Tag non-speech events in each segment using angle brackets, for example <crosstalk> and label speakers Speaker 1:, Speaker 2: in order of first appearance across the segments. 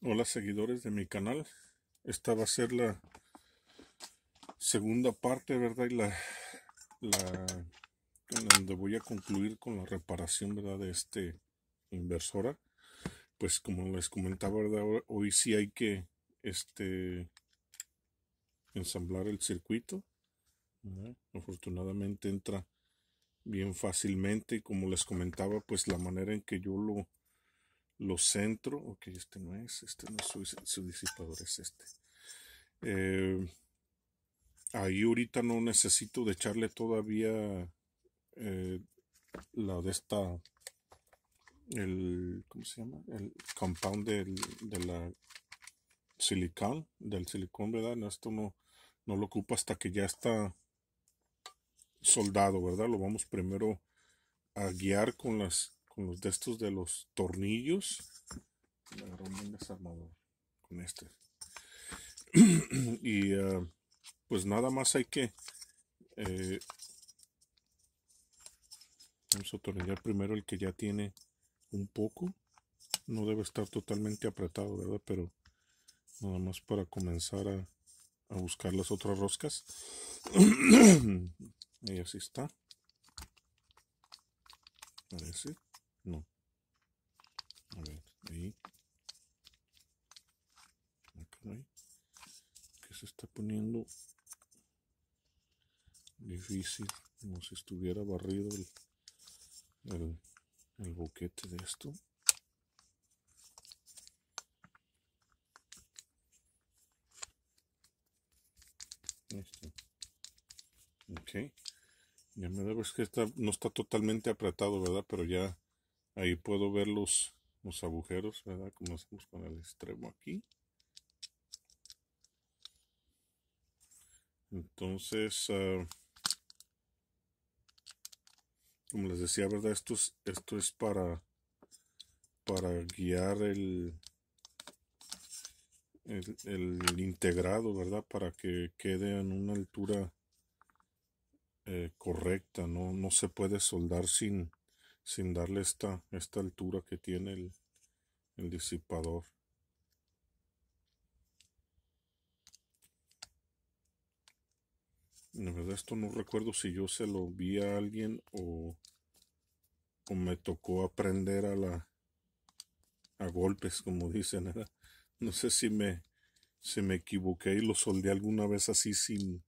Speaker 1: Hola seguidores de mi canal. Esta va a ser la segunda parte, ¿verdad? Y la, donde voy a concluir con la reparación, ¿verdad? De este inversora. Pues como les comentaba, ¿verdad? Hoy sí hay que este ensamblar el circuito. Afortunadamente entra bien fácilmente y como les comentaba, pues la manera en que yo lo lo centro. Ok, este no es, este no es su, disipador, es este. Em, ahí ahorita no necesito de echarle todavía eh, la de esta, el, ¿cómo se llama? El compound del, de la silicón, del silicón, ¿verdad? esto no lo ocupa hasta que ya está soldado, ¿verdad? Lo vamos primero a guiar con las de estos de los tornillos. agarró un desarmador con este. <clears throat> y eh, pues nada más hay que. Eh, vamos a atornillar primero el que ya tiene un poco. No debe estar totalmente apretado, ¿verdad? Pero nada más para comenzar a, a buscar las otras roscas. ahí <clears throat> así está. Parece. No. A ver, ahí. Ah, que se está poniendo difícil. Como si estuviera barrido el, el, boquete de esto. Ok. Ya me da, es que no está totalmente apretado, ¿verdad? Pero ya Ahí puedo ver los, agujeros, ¿verdad? Como hacemos con el extremo aquí. Entonces, ah, como les decía, ¿verdad? Esto es, esto es para, para guiar el, el, integrado, ¿verdad? Para que quede en una altura eh, correcta, ¿no? No se puede soldar sin, sin darle esta, esta altura que tiene el, el disipador. La verdad esto no recuerdo si yo se lo vi a alguien o, o me tocó aprender a la a golpes como dicen no sé si me si me equivoqué y lo soldé alguna vez así sin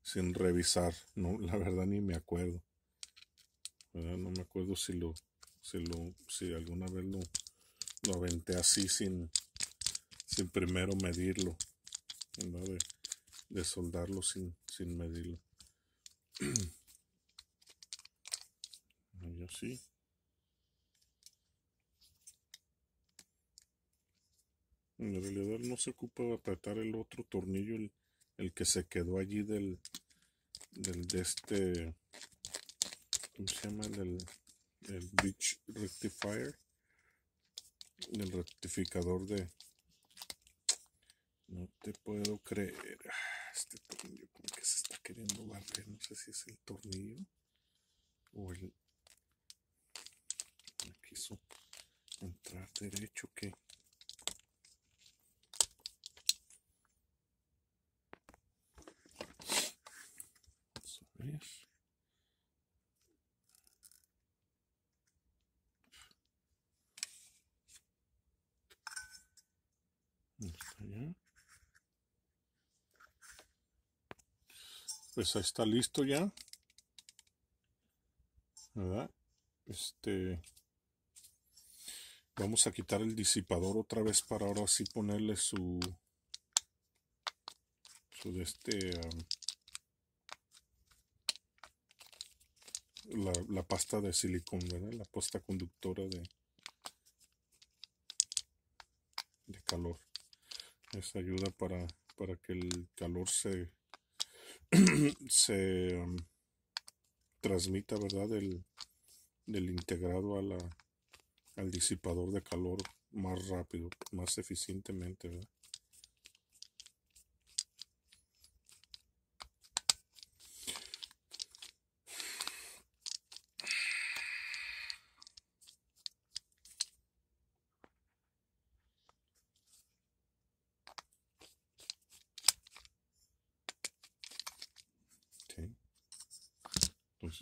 Speaker 1: sin revisar no la verdad ni me acuerdo Ah, no me acuerdo si lo, si lo, si alguna vez lo, lo aventé así sin, sin primero medirlo, De, de soldarlo sin, sin medirlo. <clears throat> y así. En realidad no se ocupa de apretar el otro tornillo, el, el que se quedó allí del, del de este ¿cómo se llama? El, el Beach Rectifier, el rectificador de. No te puedo creer. Ah, este tornillo como que se está queriendo barrer. No sé si es el tornillo o el. Me quiso entrar derecho que. Vamos a ver. pues ahí está listo ya. ¿Verdad? Este. Vamos a quitar el disipador otra vez para ahora sí ponerle su. Su de este. Um, la, pasta de silicón, ¿verdad? La pasta conductora de. De calor. Esa ayuda para, para que el calor se <clears throat> se um, transmita, ¿verdad? Del, del integrado a al disipador de calor más rápido, más eficientemente, ¿verdad?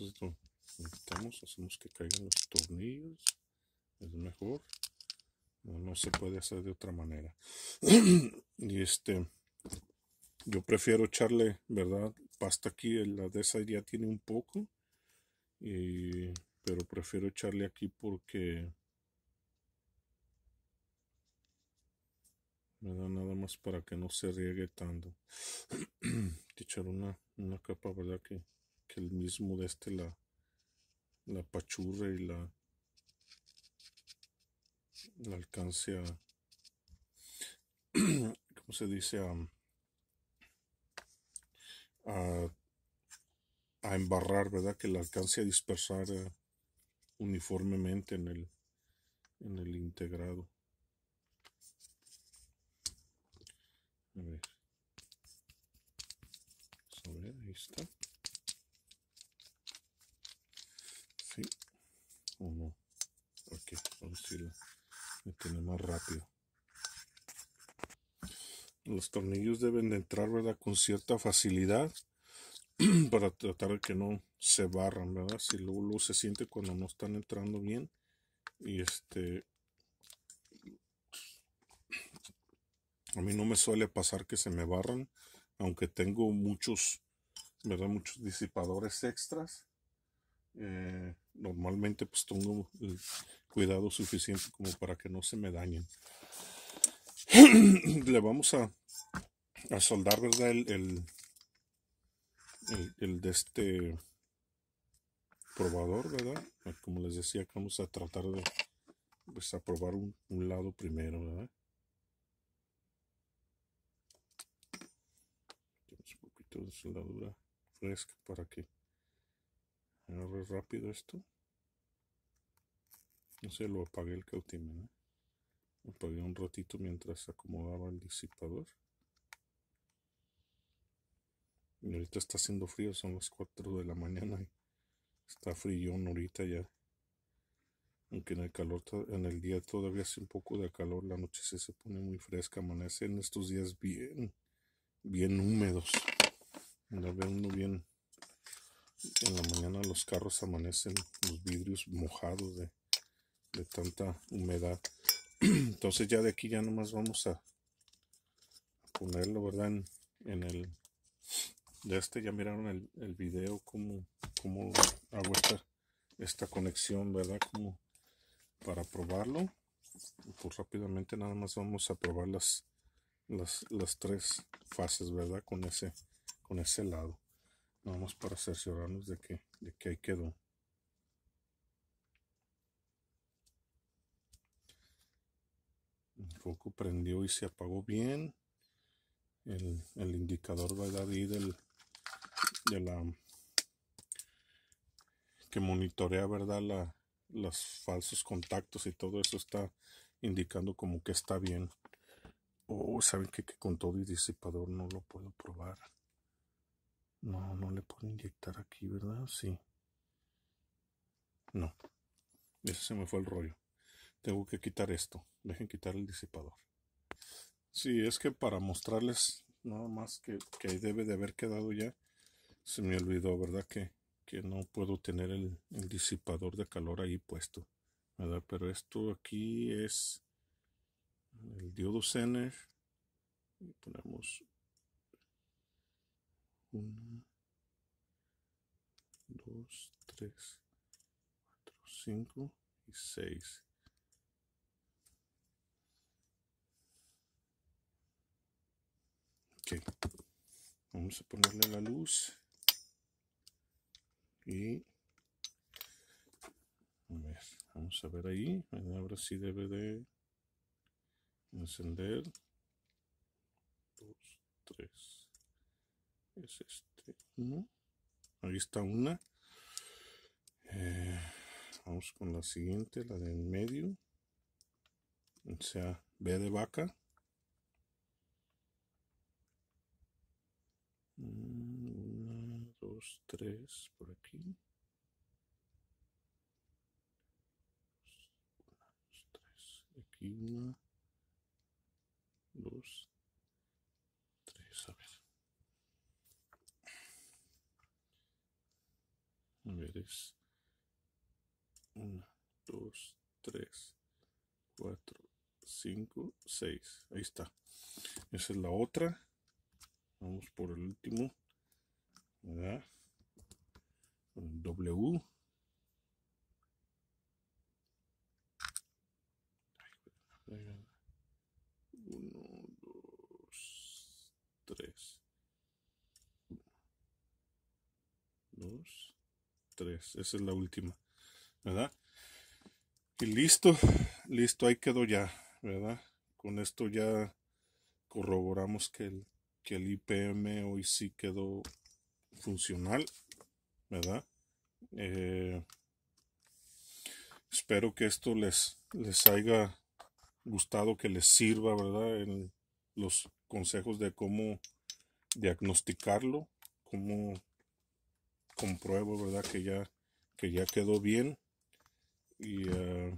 Speaker 1: eso hacemos que caigan los tornillos es mejor no, se puede hacer de otra manera <clears throat> y este yo prefiero echarle verdad pasta aquí la de esa ya tiene un poco pero prefiero echarle aquí porque me da nada más para que no se riegue tanto <clears throat> echar una, una capa verdad que que el mismo de este la, la pachurre y la, alcance a, <clears throat> ¿cómo se dice? A, a, embarrar, ¿verdad? Que la alcance a dispersar eh, uniformemente en el, en el integrado. A ver. Pues, a ver, ahí está. si tiene más rápido los tornillos deben de entrar verdad con cierta facilidad <clears throat> para tratar de que no se barran verdad si luego, se siente cuando no están entrando bien y este a mí no me suele pasar que se me barran aunque tengo muchos verdad muchos disipadores extras eh, normalmente pues tengo cuidado suficiente como para que no se me dañen. <clears throat> Le vamos a, a soldar, ¿verdad? El, el, de este probador, ¿verdad? Como les decía, vamos a tratar de pues, a probar un, lado primero, ¿verdad? un poquito de soldadura fresca para que rápido esto. No sé, lo apagué el ¿eh? Lo apagué un ratito mientras acomodaba el disipador. Y ahorita está haciendo frío, son las 4 de la mañana. Y está frío ahorita ya. Aunque en el calor, en el día todavía hace un poco de calor, la noche se pone muy fresca, amanece en estos días bien, bien húmedos. bien, en la mañana los carros amanecen los vidrios mojados de, tanta humedad. <clears throat> Entonces ya de aquí ya más vamos a, ponerlo, ¿verdad? En, el... De este ya miraron el, el video, cómo, cómo hago esta, conexión, ¿verdad? Como para probarlo. Pues rápidamente nada más vamos a probar las, las, las tres fases, ¿verdad? Con ese, con ese lado. Vamos para cerciorarnos de que, de que ahí quedó. El foco prendió y se apagó bien. El, indicador va a dar ahí del, de la que monitorea verdad la, los falsos contactos y todo eso está indicando como que está bien o oh, saben que, que con todo y disipador no lo puedo probar no, no le puedo inyectar aquí, ¿verdad? Sí. No. Ese se me fue el rollo. Tengo que quitar esto. Dejen quitar el disipador. Sí, es que para mostrarles nada más que, que ahí debe de haber quedado ya. Se me olvidó, ¿verdad? Que, no puedo tener el, disipador de calor ahí puesto. ¿Verdad? Pero esto aquí es el diodo Zener. Y ponemos 1, 2, 3, 4, 5 y 6. Ok, vamos a ponerle la luz y a ver, vamos a ver ahí. Ahora sí debe de encender. 2, 3 es este uno ahí está una eh, vamos con la siguiente la del medio o sea B de vaca mm, una dos tres por aquí una dos tres aquí una dos 1, 2, 3, 4, 5, 6. Ahí está. Esa es la otra. Vamos por el último. ¿Verdad? W. Uno, dos, tres. Uno, dos, tres, Esa es la última, ¿verdad? Y listo, listo, ahí quedó ya, ¿verdad? Con esto ya corroboramos que el, que el IPM hoy sí quedó funcional, ¿verdad? Eh, espero que esto les, les haya gustado, que les sirva, ¿verdad? En los consejos de cómo diagnosticarlo, cómo compruebo, ¿verdad? Que ya, que ya quedó bien. Y eh,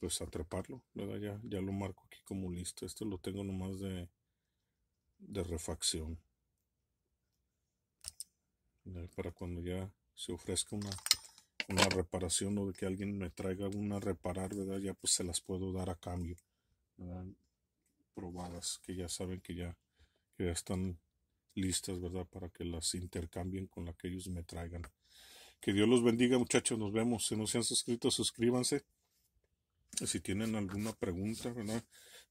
Speaker 1: pues atraparlo, ¿verdad? Ya, ya lo marco aquí como listo. esto lo tengo nomás de, de refacción. Para cuando ya se ofrezca una, una reparación o de que alguien me traiga una reparar, ¿verdad? Ya pues se las puedo dar a cambio. Probadas, que ya saben que ya, que ya están listas, ¿verdad? Para que las intercambien con la que ellos me traigan. Que Dios los bendiga, muchachos. Nos vemos. Si no se han suscrito, suscríbanse. Si tienen alguna pregunta, ¿verdad?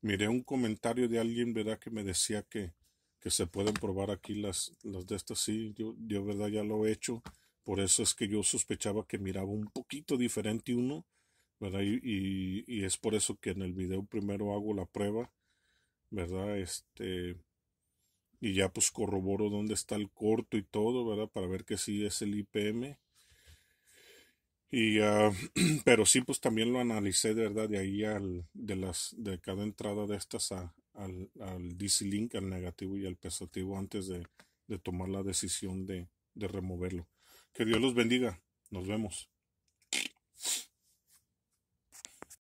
Speaker 1: Miré un comentario de alguien, ¿verdad? Que me decía que, que se pueden probar aquí las, las de estas. Sí, yo, yo, ¿verdad? Ya lo he hecho. Por eso es que yo sospechaba que miraba un poquito diferente uno, ¿verdad? y es por eso que en el video primero hago la prueba, ¿verdad? Este y ya pues corroboro dónde está el corto y todo, ¿verdad? Para ver que sí es el IPM. Y, ah, <clears throat> pero sí, pues también lo analicé, de verdad, de ahí al, de las, de cada entrada de estas al, al DC-Link, al negativo y al pesativo antes de, tomar la decisión de, de removerlo. Que Dios los bendiga. Nos vemos.